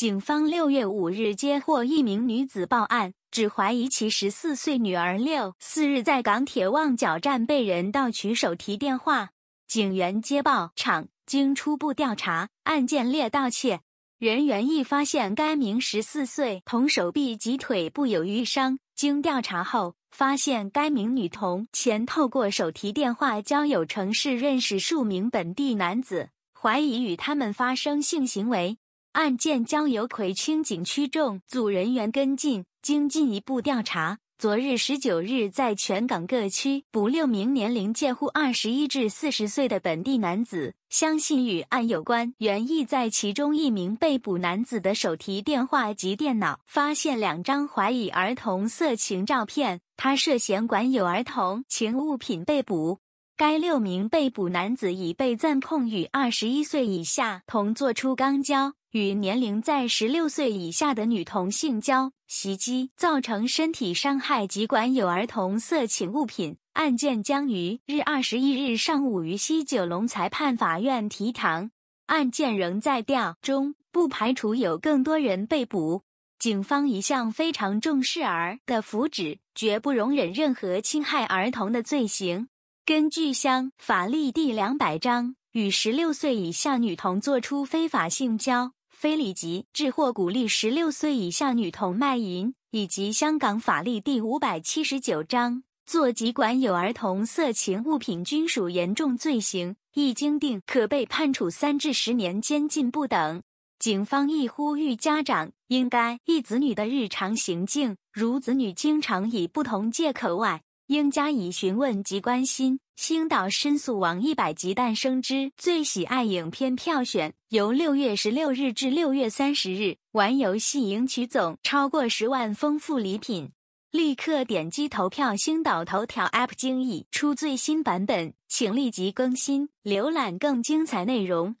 警方六月五日接获一名女子报案，指怀疑其十四岁女儿六四日在港铁旺角站被人盗取手提电话。警员接报场，经初步调查，案件列盗窃。人员亦发现该名十四岁童手臂及腿部有淤伤。经调查后，发现该名女童前透过手提电话交友城市认识数名本地男子，怀疑与他们发生性行为。案件将由葵青景区重组人员跟进。经进一步调查，昨日十九日在全港各区捕六名年龄介乎二十一至四十岁的本地男子，相信与案有关。原意在其中一名被捕男子的手提电话及电脑发现两张怀疑儿童色情照片，他涉嫌管有儿童情物品被捕。该六名被捕男子已被暂控与二十一岁以下同作出肛交。与年龄在十六岁以下的女童性交、袭击，造成身体伤害，及管有儿童色情物品案件，将于日二十一日上午于西九龙裁判法院提堂。案件仍在调中，不排除有更多人被捕。警方一向非常重视儿的福祉，绝不容忍任何侵害儿童的罪行。根据相法例第两百章，与十六岁以下女童作出非法性交。非礼及致或鼓励十六岁以下女童卖淫，以及香港法律第五百七十九章，坐妓管有儿童色情物品均属严重罪行，一经定，可被判处三至十年监禁不等。警方亦呼吁家长应该一子女的日常行径，如子女经常以不同借口外。应加以询问及关心。星岛申诉网一百集诞生之最喜爱影片票选，由六月十六日至六月三十日，玩游戏赢取总超过十万丰富礼品。立刻点击投票。星岛头条 App 精益出最新版本，请立即更新。浏览更精彩内容。